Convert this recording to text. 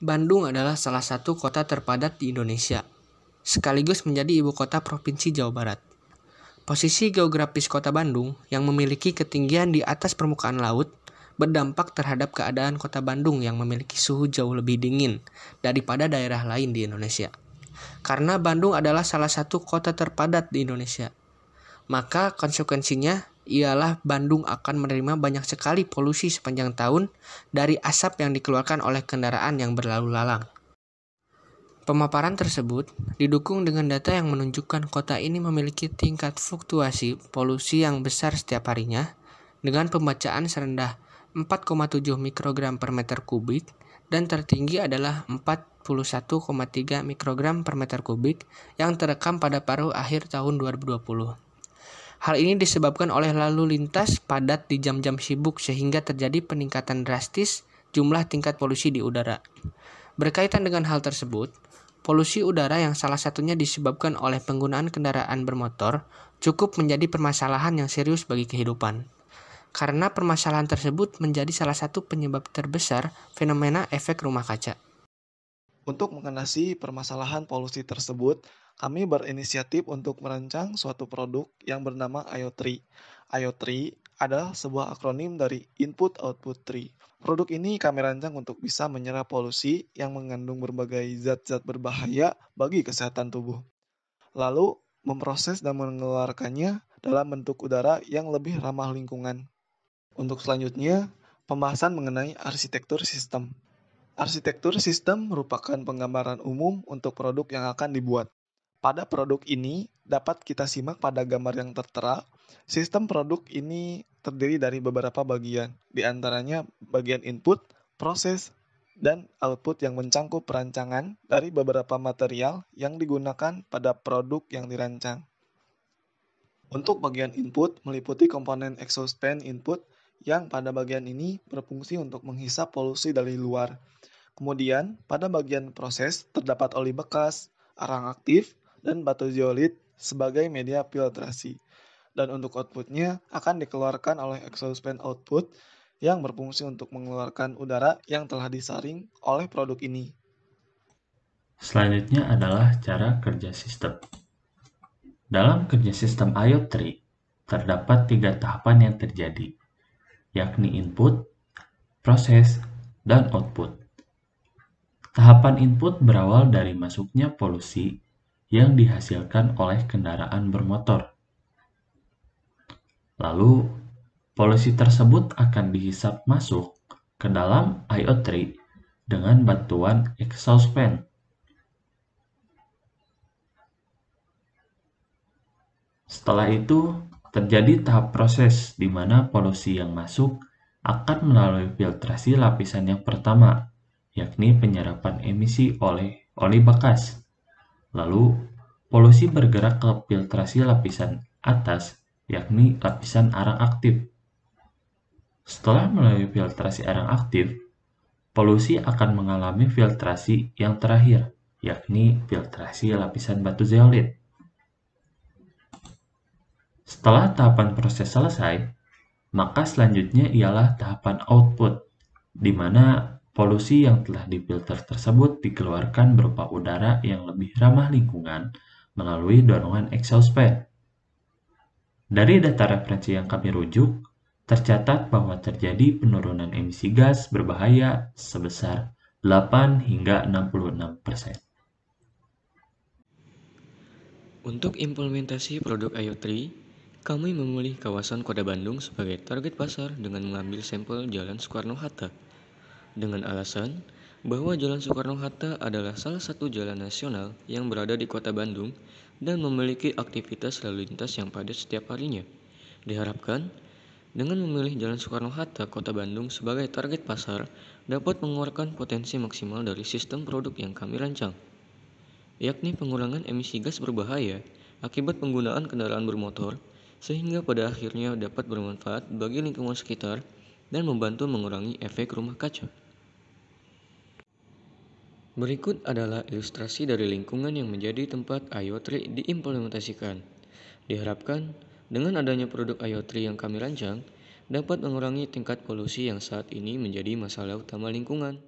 Bandung adalah salah satu kota terpadat di Indonesia, sekaligus menjadi ibu kota Provinsi Jawa Barat. Posisi geografis kota Bandung yang memiliki ketinggian di atas permukaan laut berdampak terhadap keadaan kota Bandung yang memiliki suhu jauh lebih dingin daripada daerah lain di Indonesia. Karena Bandung adalah salah satu kota terpadat di Indonesia, maka konsekuensinya ialah Bandung akan menerima banyak sekali polusi sepanjang tahun dari asap yang dikeluarkan oleh kendaraan yang berlalu lalang. Pemaparan tersebut didukung dengan data yang menunjukkan kota ini memiliki tingkat fluktuasi polusi yang besar setiap harinya dengan pembacaan serendah 4,7 mikrogram per meter kubik dan tertinggi adalah 41,3 mikrogram per meter kubik yang terekam pada paruh akhir tahun 2020. Hal ini disebabkan oleh lalu lintas padat di jam-jam sibuk sehingga terjadi peningkatan drastis jumlah tingkat polusi di udara. Berkaitan dengan hal tersebut, polusi udara yang salah satunya disebabkan oleh penggunaan kendaraan bermotor cukup menjadi permasalahan yang serius bagi kehidupan karena permasalahan tersebut menjadi salah satu penyebab terbesar fenomena efek rumah kaca. Untuk mengatasi permasalahan polusi tersebut, kami berinisiatif untuk merancang suatu produk yang bernama IO3. IO3 adalah sebuah akronim dari Input Output Tree. Produk ini kami rancang untuk bisa menyerap polusi yang mengandung berbagai zat-zat berbahaya bagi kesehatan tubuh. Lalu, memproses dan mengeluarkannya dalam bentuk udara yang lebih ramah lingkungan. Untuk selanjutnya, pembahasan mengenai arsitektur sistem. Arsitektur sistem merupakan penggambaran umum untuk produk yang akan dibuat. Pada produk ini dapat kita simak pada gambar yang tertera, sistem produk ini terdiri dari beberapa bagian, di antaranya bagian input, proses, dan output yang mencangkup perancangan dari beberapa material yang digunakan pada produk yang dirancang. Untuk bagian input meliputi komponen exhaust fan input yang pada bagian ini berfungsi untuk menghisap polusi dari luar. Kemudian, pada bagian proses terdapat oli bekas, arang aktif, dan batu zeolit sebagai media filtrasi. Dan untuk outputnya akan dikeluarkan oleh exhaust fan output yang berfungsi untuk mengeluarkan udara yang telah disaring oleh produk ini. Selanjutnya adalah cara kerja sistem. Dalam kerja sistem IO3, terdapat tiga tahapan yang terjadi, yakni input, proses, dan output. Tahapan input berawal dari masuknya polusi yang dihasilkan oleh kendaraan bermotor. Lalu, polusi tersebut akan dihisap masuk ke dalam IO3 dengan bantuan exhaust fan. Setelah itu, terjadi tahap proses di mana polusi yang masuk akan melalui filtrasi lapisan yang pertama, yakni penyerapan emisi oleh oli bekas. Lalu, polusi bergerak ke filtrasi lapisan atas, yakni lapisan arang aktif. Setelah melalui filtrasi arang aktif, polusi akan mengalami filtrasi yang terakhir, yakni filtrasi lapisan batu zeolit. Setelah tahapan proses selesai, maka selanjutnya ialah tahapan output, di mana Polusi yang telah difilter tersebut dikeluarkan berupa udara yang lebih ramah lingkungan melalui dorongan exhaust fan. Dari data referensi yang kami rujuk, tercatat bahwa terjadi penurunan emisi gas berbahaya sebesar 8 hingga 66 persen. Untuk implementasi produk IO3, kami memilih kawasan Kota Bandung sebagai target pasar dengan mengambil sampel Jalan Soekarno-Hatta dengan alasan bahwa Jalan Soekarno-Hatta adalah salah satu jalan nasional yang berada di kota Bandung dan memiliki aktivitas lalu lintas yang padat setiap harinya. Diharapkan, dengan memilih Jalan Soekarno-Hatta Kota Bandung sebagai target pasar, dapat mengeluarkan potensi maksimal dari sistem produk yang kami rancang, yakni pengurangan emisi gas berbahaya akibat penggunaan kendaraan bermotor, sehingga pada akhirnya dapat bermanfaat bagi lingkungan sekitar dan membantu mengurangi efek rumah kaca. Berikut adalah ilustrasi dari lingkungan yang menjadi tempat IoT diimplementasikan. Diharapkan, dengan adanya produk IoT yang kami rancang, dapat mengurangi tingkat polusi yang saat ini menjadi masalah utama lingkungan.